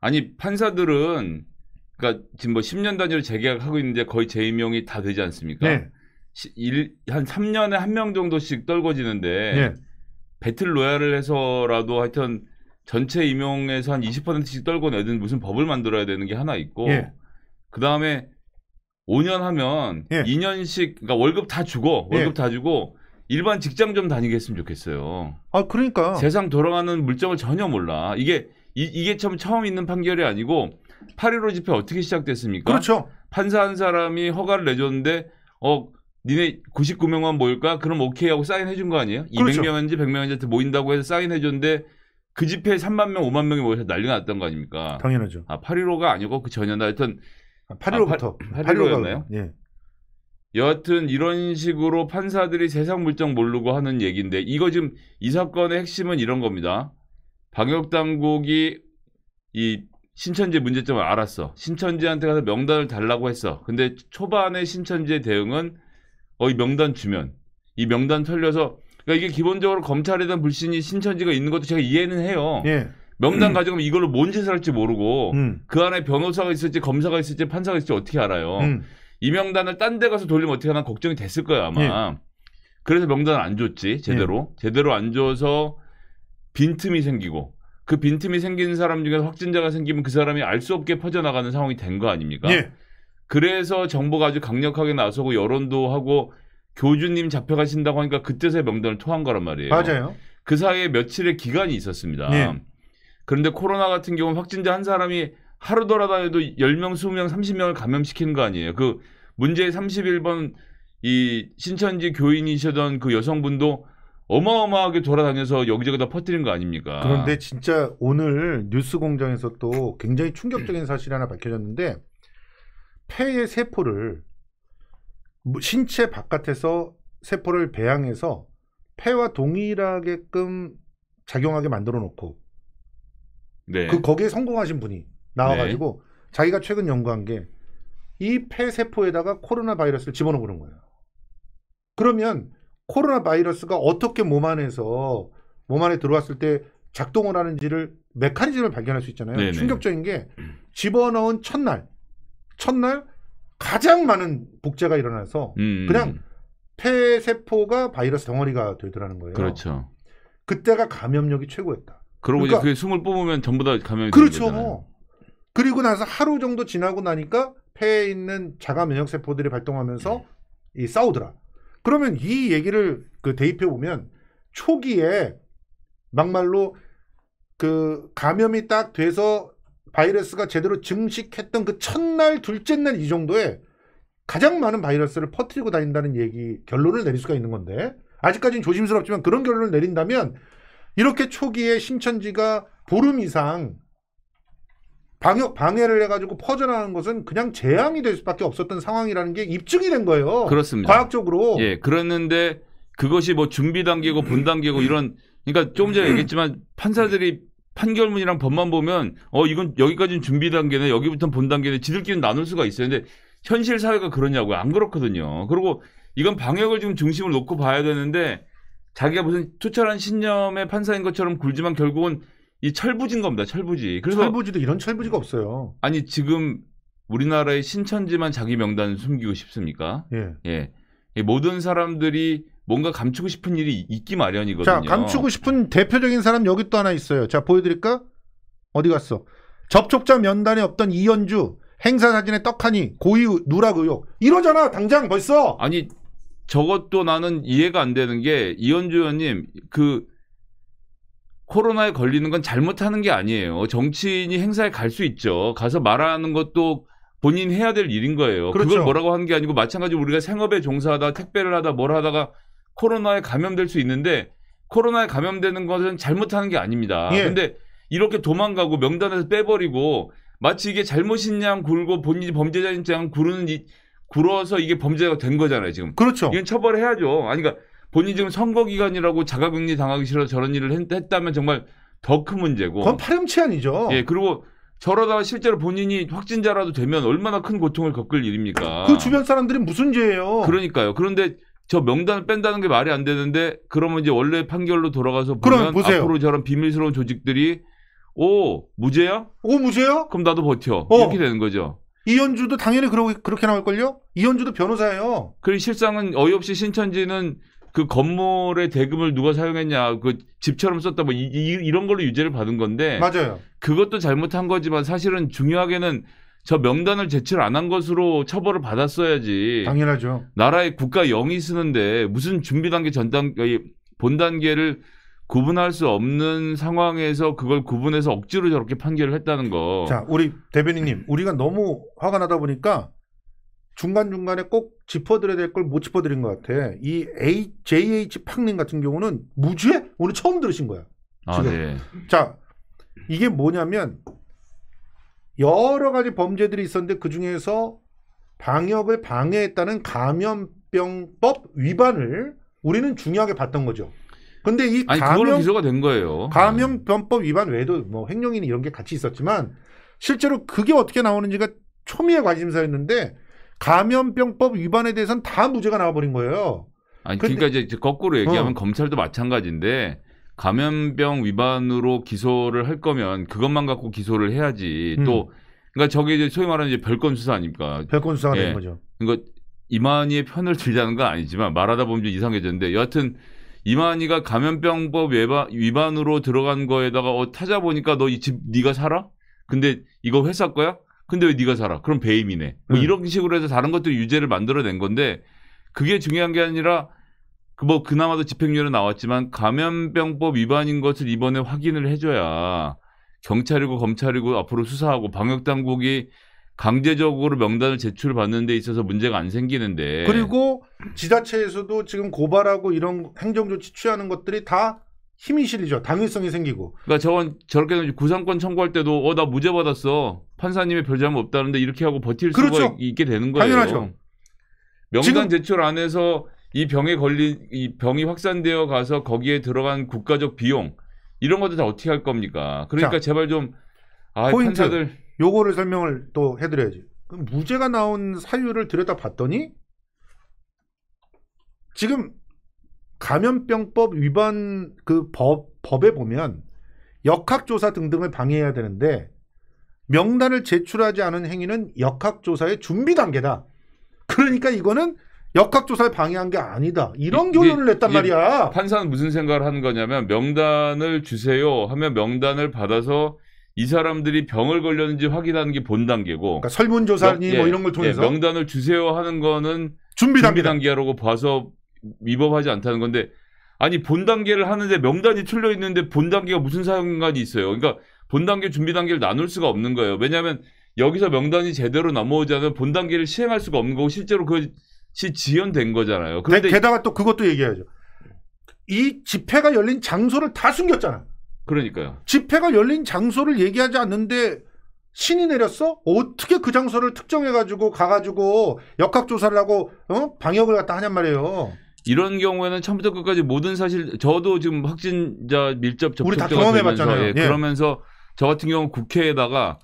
아니 판사들은 그러니까 지금 뭐 10년 단위로 재계약하고 있는데 거의 재임용이 다 되지 않습니까? 네. 한 3년에 한 명 정도씩 떨궈지는데 네. 배틀 로얄을 해서라도 하여튼 전체 임용에서 한 20%씩 떨궈내든 무슨 법을 만들어야 되는 게 하나 있고 네. 예. 그 다음에 5년 하면 예. 2년씩 그러니까 월급 다 주고 예. 월급 예. 다 주고 일반 직장 좀 다니게 했으면 좋겠어요. 아 그러니까 세상 돌아가는 물정을 전혀 몰라. 이게 이, 게 처음 처음 있는 판결이 아니고 8.15 집회 어떻게 시작됐습니까? 그렇죠. 판사 한 사람이 허가를 내줬는데 어 니네 99명만 모일까? 그럼 오케이 하고 사인해 준 거 아니에요? 그렇죠. 200명인지 100명인지 모인다고 해서 사인해 줬는데 그 집회에 3만 명, 5만 명이 모여서 난리가 났던 거 아닙니까? 당연하죠. 아, 8.15가 아니고 그 전이었나? 하여튼 8.15부터. 아, 8.15였나요? 아, 예. 여하튼 이런 식으로 판사들이 세상 물정 모르고 하는 얘기인데 이거 지금 이 사건의 핵심은 이런 겁니다. 방역당국이 이 신천지 문제점을 알았어. 신천지한테 가서 명단을 달라고 했어. 근데 초반에 신천지의 대응은 어이 명단 주면 이 명단 털려서 그러니까 이게 기본적으로 검찰에 대한 불신이 신천지가 있는 것도 제가 이해는 해요. 예. 명단 음. 가지고 이걸로 뭔 짓을 할지 모르고 음. 그 안에 변호사가 있을지 검사가 있을지 판사가 있을지 어떻게 알아요. 음. 이 명단을 딴 데 가서 돌리면 어떻게 하나 걱정이 됐을 거예요 아마. 예. 그래서 명단을 안 줬지 제대로 예. 제대로 안 줘서 빈틈이 생기고 그 빈틈이 생기는 사람 중에 확진자가 생기면 그 사람이 알 수 없게 퍼져나가는 상황이 된 거 아닙니까? 예. 그래서 정부가 아주 강력하게 나서고 여론도 하고 교주님 잡혀가신다고 하니까 그때서야 명단을 토한 거란 말이에요. 맞아요. 그 사이에 며칠의 기간이 있었습니다. 예. 그런데 코로나 같은 경우는 확진자 한 사람이 하루 돌아다녀도 10명, 20명, 30명을 감염시키는 거 아니에요. 그 문제의 31번 이 신천지 교인이셨던그 여성분도 어마어마하게 돌아다녀서 여기저기 다 퍼뜨린 거 아닙니까? 그런데 진짜 오늘 뉴스 공장에서 또 굉장히 충격적인 사실이 하나 밝혀졌는데 폐의 세포를 신체 바깥에서 세포를 배양해서 폐와 동일하게끔 작용하게 만들어 놓고 네. 그 거기에 성공하신 분이 나와가지고 네. 자기가 최근 연구한 게 이 폐세포에다가 코로나 바이러스를 집어넣어 보는 거예요. 그러면 코로나 바이러스가 어떻게 몸 안에서 몸 안에 들어왔을 때 작동을 하는지를 메커니즘을 발견할 수 있잖아요. 네네. 충격적인 게 음. 집어넣은 첫날, 첫날 가장 많은 복제가 일어나서 음, 음 그냥 음. 폐세포가 바이러스 덩어리가 되더라는 거예요. 그렇죠. 그때가 감염력이 최고였다. 그러고 그러니까, 이제 그 숨을 뽑으면 전부 다 감염이 그렇죠. 되잖아요. 그리고 나서 하루 정도 지나고 나니까 폐에 있는 자가 면역 세포들이 발동하면서 네. 이 싸우더라. 그러면 이 얘기를 그 대입해 보면 초기에 막말로 그 감염이 딱 돼서 바이러스가 제대로 증식했던 그 첫날 둘째 날 이 정도에 가장 많은 바이러스를 퍼뜨리고 다닌다는 얘기 결론을 내릴 수가 있는 건데 아직까지는 조심스럽지만 그런 결론을 내린다면 이렇게 초기에 신천지가 보름 이상 방역 방해를 해가지고 퍼져나가는 것은 그냥 재앙이 될 수밖에 없었던 상황이라는 게 입증이 된 거예요. 그렇습니다. 과학적으로. 예, 그랬는데 그것이 뭐 준비 단계고 본 단계고 이런 그러니까 조금 전에 얘기했지만 판사들이 판결문이랑 법만 보면 어 이건 여기까지는 준비 단계네 여기부터는 본 단계네 지들끼리 나눌 수가 있어요. 근데 현실 사회가 그러냐고요? 안 그렇거든요. 그리고 이건 방역을 지금 중심을 놓고 봐야 되는데 자기가 무슨 투철한 신념의 판사인 것처럼 굴지만 결국은 이 철부지인 겁니다. 철부지. 그래서 철부지도 이런 철부지가 없어요. 아니 지금 우리나라의 신천지만 자기 명단 숨기고 싶습니까? 예. 예. 예. 모든 사람들이 뭔가 감추고 싶은 일이 있기 마련이거든요. 자, 감추고 싶은 대표적인 사람 여기 또 하나 있어요. 자, 보여드릴까? 어디 갔어? 접촉자 면단에 없던 이현주, 행사 사진에 떡하니, 고의 누락 의혹. 이러잖아, 당장 벌써! 아니, 저것도 나는 이해가 안 되는 게, 이현주 의원님, 그, 코로나에 걸리는 건 잘못하는 게 아니에요. 정치인이 행사에 갈 수 있죠. 가서 말하는 것도 본인 해야 될 일인 거예요. 그렇죠. 그걸 뭐라고 하는 게 아니고 마찬가지 우리가 생업에 종사하다 택배를 하다 뭘 하다가 코로나에 감염될 수 있는데 코로나에 감염되는 것은 잘못하는 게 아닙니다. 그런데 예. 이렇게 도망가고 명단에서 빼버리고 마치 이게 잘못인 양 굴고 본인이 범죄자인 양 구르는 이, 굴어서 이게 범죄가 된 거잖아요, 지금. 그렇죠. 이건 처벌해야죠. 아니, 그러니까 본인 지금 선거 기간이라고 자가격리 당하기 싫어 저런 일을 했, 했다면 정말 더 큰 문제고. 그건 파렴치아니죠 예, 그리고 저러다가 실제로 본인이 확진자라도 되면 얼마나 큰 고통을 겪을 일입니까? 그 주변 사람들이 무슨 죄예요? 그러니까요. 그런데 저 명단을 뺀다는 게 말이 안 되는데 그러면 이제 원래 판결로 돌아가서 보면 앞으로 저런 비밀스러운 조직들이 오 무죄야? 오 무죄야? 그럼 나도 버텨 어. 이렇게 되는 거죠. 이현주도 당연히 그러, 그렇게 나올걸요? 이현주도 변호사예요. 그리고 실상은 어이없이 신천지는 그 건물의 대금을 누가 사용했냐, 그 집처럼 썼다, 뭐 이, 이런 걸로 유죄를 받은 건데. 맞아요. 그것도 잘못한 거지만 사실은 중요하게는 저 명단을 제출 안 한 것으로 처벌을 받았어야지. 당연하죠. 나라의 국가 영이 쓰는데 무슨 준비 단계 전 단계 본 단계를 구분할 수 없는 상황에서 그걸 구분해서 억지로 저렇게 판결을 했다는 거. 자, 우리 대변인님, 우리가 너무 화가 나다 보니까 중간중간에 꼭 짚어드려야 될 걸 못 짚어드린 것 같아. 이 A, JH 팡님 같은 경우는 무죄? 오늘 처음 들으신 거야. 아, 네. 자, 이게 뭐냐면 여러 가지 범죄들이 있었는데 그 중에서 방역을 방해했다는 감염병법 위반을 우리는 중요하게 봤던 거죠. 근데 이 아니, 감염 기소가 된 거예요. 감염병법 위반 외에도 뭐 횡령이나 이런 게 같이 있었지만 실제로 그게 어떻게 나오는지가 초미의 관심사였는데 감염병법 위반에 대해서는 다 무죄가 나와버린 거예요. 아니, 그러니까 이제 거꾸로 얘기하면 어. 검찰도 마찬가지인데 감염병 위반으로 기소를 할 거면 그것만 갖고 기소를 해야지 음. 또 그러니까 저게 이제 소위 말하는 이제 별건 수사 아닙니까? 별건 수사가 예. 된 거죠. 그러니까 이만희의 편을 들자는 건 아니지만 말하다 보면 좀 이상해졌는데 여하튼 이만희가 감염병법 위반, 으로 들어간 거에다가 어, 타자 보니까 너 이 집 네가 살아? 근데 이거 회사 거야? 근데 왜 네가 살아? 그럼 배임이네. 뭐 음. 이런 식으로 해서 다른 것들 유죄를 만들어낸 건데 그게 중요한 게 아니라 그 뭐 그나마도 집행유예로 나왔지만 감염병법 위반인 것을 이번에 확인을 해줘야 경찰이고 검찰이고 앞으로 수사하고 방역 당국이 강제적으로 명단을 제출받는 데 있어서 문제가 안 생기는데 그리고 지자체에서도 지금 고발하고 이런 행정조치 취하는 것들이 다 힘이 실리죠 당위성이 생기고 그러니까 저건 저렇게 구상권 청구할 때도 어나 무죄 받았어 판사님의 별잘못 없다는데 이렇게 하고 버틸 그렇죠. 수가 있게 되는 거예요. 당연하죠. 명단 제출 안에서 이 병에 걸린 이 병이 확산되어 가서 거기에 들어간 국가적 비용 이런 것도 다 어떻게 할 겁니까? 그러니까 자, 제발 좀 아, 포인트 판사들 요거를 설명을 또 해드려야지. 그럼 무죄가 나온 사유를 들여다봤더니 지금 감염병법 위반 그법 법에 보면 역학조사 등등을 방해해야 되는데 명단을 제출하지 않은 행위는 역학조사의 준비 단계다. 그러니까 이거는 역학조사를 방해한 게 아니다. 이런 결론을 냈단 말이야. 판사는 무슨 생각을 하는 거냐면 명단을 주세요 하면 명단을 받아서 이 사람들이 병을 걸렸는지 확인하는 게 본 단계고. 그러니까 설문조사니 명, 뭐 예, 이런 걸 예, 통해서. 예, 명단을 주세요 하는 거는 준비, 준비 단계라고 봐서 위법하지 않다는 건데 아니 본 단계를 하는데 명단이 틀려 있는데 본 단계가 무슨 상관이 있어요. 그러니까 본 단계 준비 단계를 나눌 수가 없는 거예요. 왜냐하면 여기서 명단이 제대로 넘어오지 않으면 본 단계를 시행할 수가 없는 거고 실제로 그것이 지연된 거잖아요. 그런데 네, 게다가 또 그것도 얘기해야죠. 이 집회가 열린 장소를 다 숨겼잖아. 그러니까요. 집회가 열린 장소를 얘기하지 않는데 신이 내렸어? 어떻게 그 장소를 특정해가지고 가가지고 역학조사를 하고 어? 방역을 갖다 하냔 말이에요. 이런 경우에는 처음부터 끝까지 모든 사실 저도 지금 확진자 밀접 접촉자가 우리 다 경험해봤잖아요. 되면서 예, 예. 그러면서 저 같은 경우 국회에다가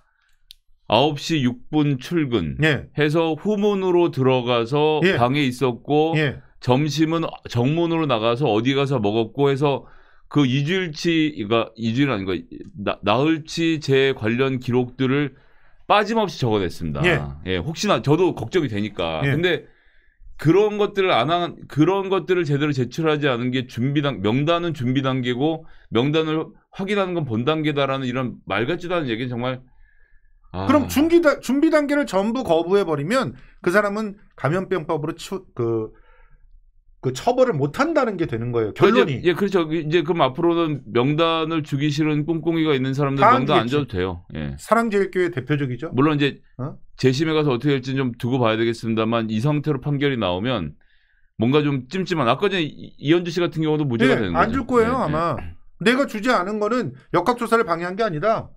9시 6분 출근 예. 해서 후문으로 들어가서 예. 방에 있었고 예. 점심은 정문으로 나가서 어디 가서 먹었고 해서 그 이주일치 그러니까 이주일 아닌가 나, 나흘치 제 관련 기록들을 빠짐없이 적어냈습니다. 예, 예 혹시나 저도 걱정이 되니까. 예. 근데 그런 것들을 안 한, 그런 것들을 제대로 제출하지 않은 게 준비 단, 명단은 준비 단계고, 명단을 확인하는 건 본 단계다라는 이런 말 같지도 않은 얘기는 정말. 아... 그럼 준비, 준비 단계를 전부 거부해버리면 그 사람은 감염병법으로 추, 그, 그 처벌을 못 한다는 게 되는 거예요. 그러니까 결론이. 예, 그렇죠. 그, 이제 그럼 앞으로는 명단을 주기 싫은 꿍꿍이가 있는 사람들 명단 안 줘도 돼요. 예. 사랑제일교회 대표적이죠. 물론 이제 어? 재심에 가서 어떻게 될지는 좀 두고 봐야 되겠습니다만 이 상태로 판결이 나오면 뭔가 좀 찜찜한 아까 전에 이현주 씨 같은 경우도 무죄가 예, 네, 되는 거죠. 안줄 거예요, 예, 예, 아마. 내가 주지 않은 거는 역학조사를 방해한 게 아니다.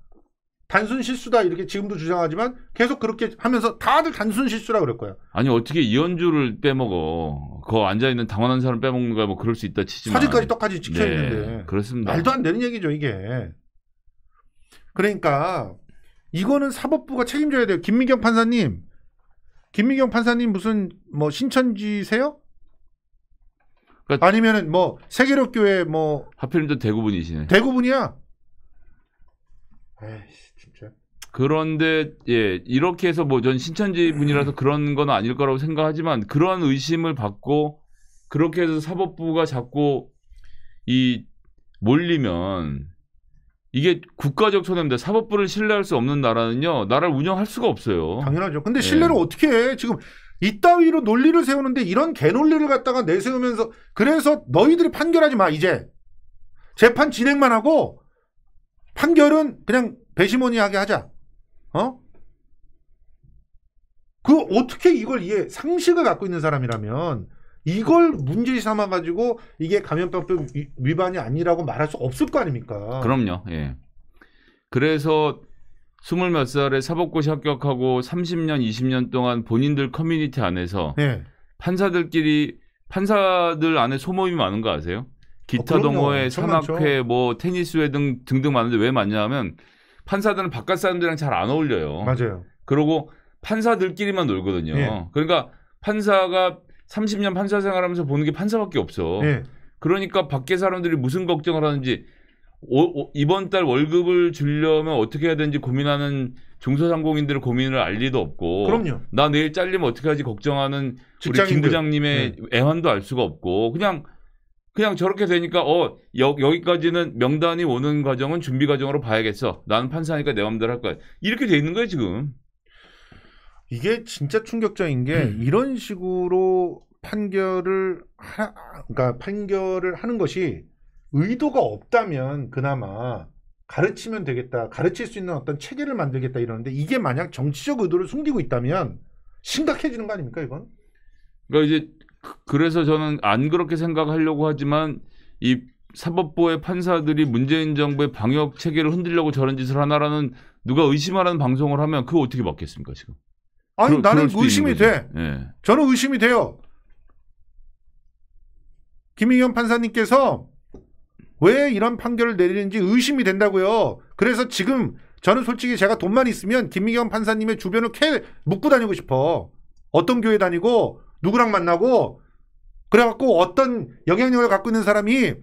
단순 실수다 이렇게 지금도 주장하지만 계속 그렇게 하면서 다들 단순 실수라 그럴 거야. 아니 어떻게 이현주를 빼먹어? 그 앉아 있는 당황한 사람 빼먹는 거야 뭐 그럴 수 있다 치지만 사진까지 똑같이 찍혀 있는데 네, 그렇습니다. 말도 안 되는 얘기죠 이게. 그러니까 이거는 사법부가 책임져야 돼요. 김미경 판사님, 김미경 판사님 무슨 뭐 신천지세요? 그러니까 아니면은 뭐 세계력 교회 뭐 하필이면 대구분이시네. 대구분이야. 에이씨, 진짜. 그런데 예 이렇게 해서 뭐 전 신천지 분이라서 그런 건 아닐 거라고 생각하지만 그런 의심을 받고 그렇게 해서 사법부가 자꾸 이 몰리면 이게 국가적 손해입니 사법부를 신뢰할 수 없는 나라는요 나라를 운영할 수가 없어요. 당연하죠. 근데 예. 신뢰를 예. 어떻게 해? 지금 이따위로 논리를 세우는데 이런 개논리를 갖다가 내세우면서 그래서 너희들이 판결하지 마 이제 재판 진행만 하고 판결은 그냥 배심원이하게 하자. 어? 그 어떻게 이걸 이해 상식을 갖고 있는 사람이라면 이걸 문제 삼아 가지고 이게 감염병법 위반이 아니라고 말할 수 없을 거 아닙니까? 그럼요. 예. 그래서 스물 몇 살에 사법고시 합격하고 30년, 20년 동안 본인들 커뮤니티 안에서 예. 판사들끼리 판사들 안에 소모임이 많은 거 아세요? 어, 기타 어, 동호회, 산막회뭐 테니스회 등 등등 많은데 왜 많냐면 하 판사들은 바깥 사람들이랑 잘 안 어울려요. 맞아요. 그리고 판사들끼리만 놀거든요. 예. 그러니까 판사가 30년 판사 생활하면서 보는 게 판사밖에 없어. 예. 그러니까 밖에 사람들이 무슨 걱정을 하는지 오, 오, 이번 달 월급을 주려면 어떻게 해야 되는지 고민하는 중소상공인들의 고민을 알 리도 없고 그럼요. 나 내일 잘리면 어떻게 하지 걱정하는 직장인들. 우리 김 부장님의 네. 애환도 알 수가 없고 그냥 그냥 저렇게 되니까 어 여, 여기까지는 명단이 오는 과정은 준비 과정으로 봐야겠어. 나는 판사니까 내 마음대로 할 거야. 이렇게 돼 있는 거예요 지금. 이게 진짜 충격적인 게 음. 이런 식으로 판결을 하, 그러니까 판결을 하는 것이 의도가 없다면 그나마 가르치면 되겠다. 가르칠 수 있는 어떤 체계를 만들겠다 이러는데 이게 만약 정치적 의도를 숨기고 있다면 심각해지는 거 아닙니까 이건? 그러니까 이제 그래서 저는 안 그렇게 생각하려고 하지만 이 사법부의 판사들이 문재인 정부의 방역 체계를 흔들려고 저런 짓을 하나라는 누가 의심하라는 방송을 하면 그거 어떻게 받겠습니까 지금? 아니 그러, 나는 의심이 돼. 네. 저는 의심이 돼요. 김희경 판사님께서 왜 이런 판결을 내리는지 의심이 된다고요. 그래서 지금 저는 솔직히 제가 돈만 있으면 김미경 판사님의 주변을 캐 묶고 다니고 싶어. 어떤 교회 다니고 누구랑 만나고 그래갖고 어떤 영향력을 갖고 있는 사람이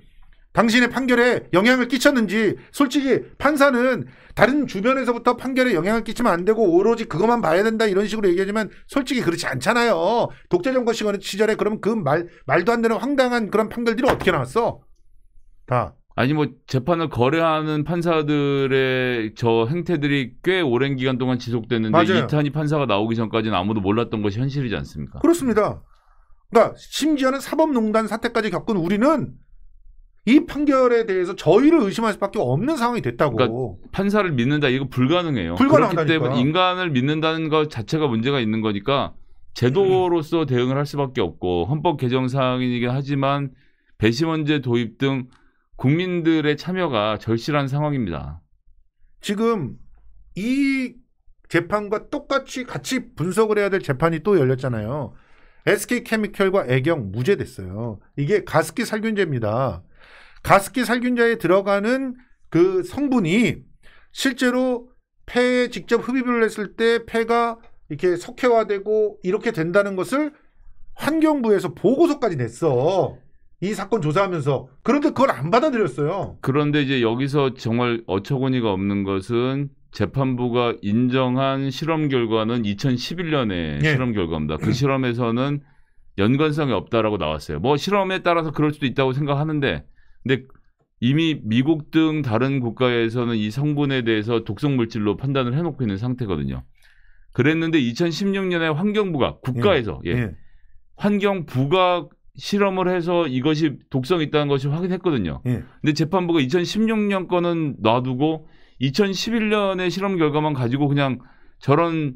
당신의 판결에 영향을 끼쳤는지 솔직히 판사는 다른 주변에서부터 판결에 영향을 끼치면 안 되고 오로지 그것만 봐야 된다 이런 식으로 얘기하지만 솔직히 그렇지 않잖아요. 독재 정권 시절에 그러면 그말 말도 안 되는 황당한 그런 판결들이 어떻게 나왔어? 다 아니 뭐 재판을 거래하는 판사들의 저 행태들이 꽤 오랜 기간 동안 지속됐는데 맞아요. 이탄이 판사가 나오기 전까지는 아무도 몰랐던 것이 현실이지 않습니까? 그렇습니다. 그러니까 심지어는 사법농단 사태까지 겪은 우리는 이 판결에 대해서 저희를 의심할 수밖에 없는 상황이 됐다고. 그러니까 판사를 믿는다 이거 불가능해요. 불가능하다니까. 그렇기 때문에 인간을 믿는다는 것 자체가 문제가 있는 거니까 제도로서 대응을 할 수밖에 없고 헌법 개정 사항이긴 하지만 배심원제 도입 등 국민들의 참여가 절실한 상황입니다. 지금 이 재판과 똑같이 같이 분석을 해야 될 재판이 또 열렸잖아요. SK 케미컬과 애경 무죄됐어요. 이게 가습기 살균제입니다. 가습기 살균제에 들어가는 그 성분이 실제로 폐에 직접 흡입을 했을 때 폐가 이렇게 석회화되고 이렇게 된다는 것을 환경부에서 보고서까지 냈어. 이 사건 조사하면서 그런데 그걸 안 받아들였어요. 그런데 이제 여기서 정말 어처구니가 없는 것은 재판부가 인정한 실험 결과는 2 0 1 1년에 예. 실험 결과입니다. 그 실험에서는 연관성이 없다라고 나왔어요. 뭐 실험에 따라서 그럴 수도 있다고 생각하는데 근데 이미 미국 등 다른 국가에서는 이 성분에 대해서 독성 물질로 판단을 해 놓고 있는 상태거든요. 그랬는데 2016년에 환경부가 국가에서 예. 예. 예. 환경부가 실험을 해서 이것이 독성이 있다는 것이 확인했거든요. 예. 근데 재판부가 2016년 거는 놔두고 2011년의 실험 결과만 가지고 그냥 저런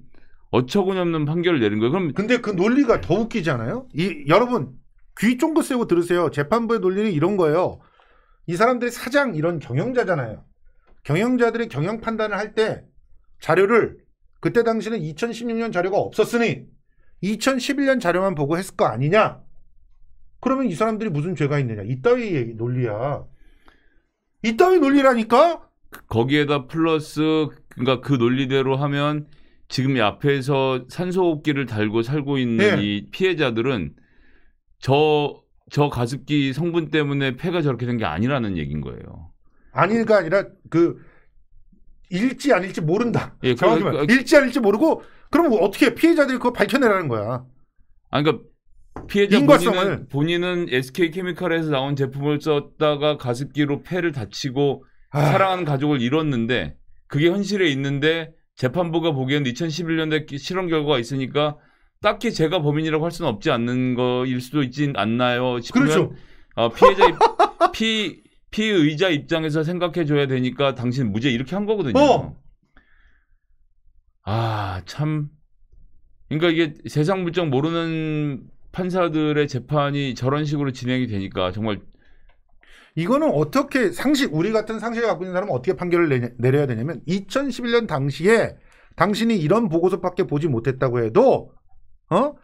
어처구니없는 판결을 내린 거예요. 그럼 근데 그 논리가 더 웃기잖아요. 이 여러분 귀 쫑긋 세고 들으세요. 재판부의 논리는 이런 거예요. 이 사람들이 사장 이런 경영자잖아요. 경영자들이 경영 판단을 할 때 자료를 그때 당시는 2016년 자료가 없었으니 2011년 자료만 보고 했을 거 아니냐? 그러면 이 사람들이 무슨 죄가 있느냐. 이따위 논리야. 이따위 논리라니까? 거기에다 플러스, 그러니까 그 논리대로 하면 지금 이 앞에서 산소호흡기를 달고 살고 있는 네. 이 피해자들은 저, 저 가습기 성분 때문에 폐가 저렇게 된 게 아니라는 얘기인 거예요. 아닐까 아니라 그 일지 아닐지 모른다. 예, 그, 정확히 그, 그, 그, 일지 아닐지 모르고 그럼 어떻게 피해자들이 그거 밝혀내라는 거야. 아 그러니까 피해자 인과성을. 본인은, 본인은 SK 케미칼에서 나온 제품을 썼다가 가습기로 폐를 다치고 아. 사랑하는 가족을 잃었는데 그게 현실에 있는데 재판부가 보기엔 2 0 1 1년에 실험 결과가 있으니까 딱히 제가 범인이라고 할 수는 없지 않는 거일 수도 있진 않나요? 싶으면 그렇죠. 어, 피해자 입, 피 피의자 입장에서 생각해 줘야 되니까 당신 무죄 이렇게 한 거거든요. 어. 아 참. 그러니까 이게 세상 물정 모르는 판사들의 재판이 저런 식으로 진행이 되니까 정말 이거는 어떻게 상식 우리 같은 상식을 갖고 있는 사람은 어떻게 판결을 내, 내려야 되냐면 2011년 당시에 당신이 이런 보고서밖에 보지 못했다고 해도 어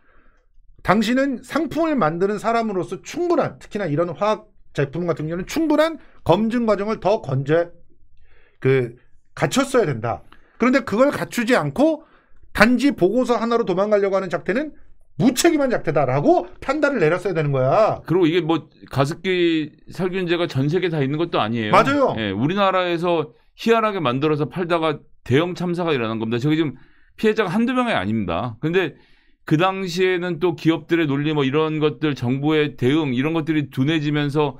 당신은 상품을 만드는 사람으로서 충분한 특히나 이런 화학 제품 같은 경우는 충분한 검증 과정을 더 건재 그 갖췄어야 된다. 그런데 그걸 갖추지 않고 단지 보고서 하나로 도망가려고 하는 작태는 무책임한 작태다라고 판단을 내렸어야 되는 거야. 그리고 이게 뭐 가습기 살균제가 전 세계 다 있는 것도 아니에요. 맞아요. 예, 우리나라에서 희한하게 만들어서 팔다가 대형 참사가 일어난 겁니다. 저기 지금 피해자가 한두 명이 아닙니다. 근데 그 당시에는 또 기업들의 논리 뭐 이런 것들 정부의 대응 이런 것들이 둔해지면서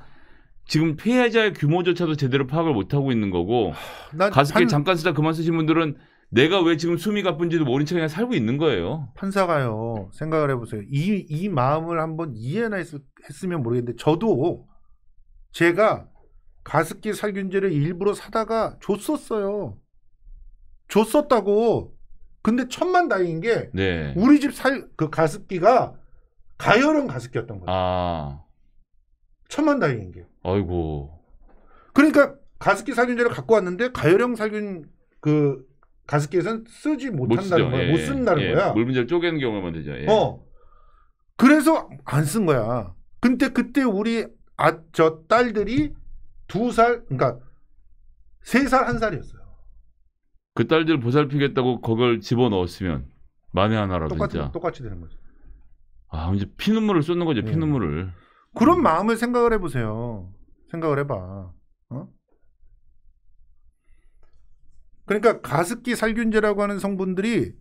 지금 피해자의 규모조차도 제대로 파악을 못 하고 있는 거고 가습기 판... 잠깐 쓰다 그만 쓰신 분들은 내가 왜 지금 숨이 가쁜지도 모른 척 그냥 살고 있는 거예요. 판사가요. 생각을 해보세요. 이, 이 마음을 한번 이해나 했, 했으면 모르겠는데 저도 제가 가습기 살균제를 일부러 사다가 줬었어요. 줬었다고. 근데 천만 다행인 게 네. 우리 집 살 그 가습기가 가열형 가습기였던 거예요. 아. 천만 다행인 게요. 아이고. 그러니까 가습기 살균제를 갖고 왔는데 가열형 살균 그 가습기에서는 쓰지 못한다는 거야. 예, 못 예. 쓴다는 예, 거야. 물 분자를 쪼개는 경우만 되죠. 예. 어. 그래서 안 쓴 거야. 근데 그때 우리 아, 저 딸들이 두 살, 그러니까 세 살, 한 살이었어요. 그 딸들 보살피겠다고 그걸 집어 넣었으면 만에 하나라도 똑같이, 진짜. 똑같이 되는 거죠. 아, 이제 피눈물을 쏟는 거죠. 네. 피눈물을. 그런 음. 마음을 생각을 해보세요. 생각을 해봐. 그러니까 가습기 살균제라고 하는 성분들이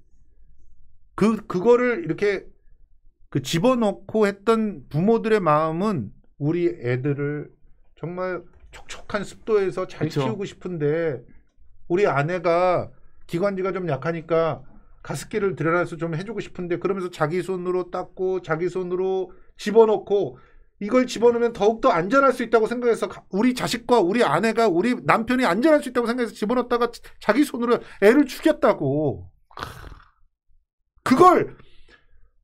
그 그거를 이렇게 그 집어넣고 했던 부모들의 마음은 우리 애들을 정말 촉촉한 습도에서 잘 그쵸. 키우고 싶은데 우리 아내가 기관지가 좀 약하니까 가습기를 들여놔서 좀 해주고 싶은데 그러면서 자기 손으로 닦고 자기 손으로 집어넣고 이걸 집어넣으면 더욱더 안전할 수 있다고 생각해서 우리 자식과 우리 아내가 우리 남편이 안전할 수 있다고 생각해서 집어넣었다가 자기 손으로 애를 죽였다고. 그걸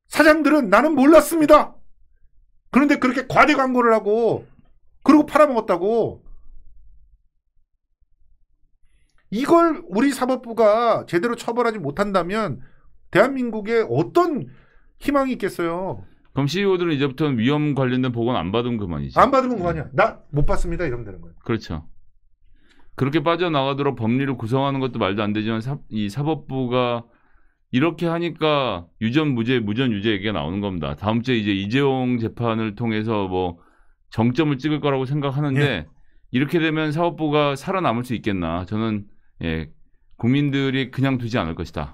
사장들은 나는 몰랐습니다. 그런데 그렇게 과대 광고를 하고 그리고 팔아먹었다고. 이걸 우리 사법부가 제대로 처벌하지 못한다면 대한민국에 어떤 희망이 있겠어요. 그럼 CEO들은 이제부터는 위험 관련된 보고는 안 받으면 그만이지. 안 받으면 그만이야. 나 못 받습니다. 이러면 되는 거예요. 그렇죠. 그렇게 빠져나가도록 법리를 구성하는 것도 말도 안 되지만 사, 이 사법부가 이렇게 하니까 유전 무죄, 무전 유죄 얘기가 나오는 겁니다. 다음 주에 이제 이재용 재판을 통해서 뭐 정점을 찍을 거라고 생각하는데 예. 이렇게 되면 사법부가 살아남을 수 있겠나. 저는 예, 국민들이 그냥 두지 않을 것이다.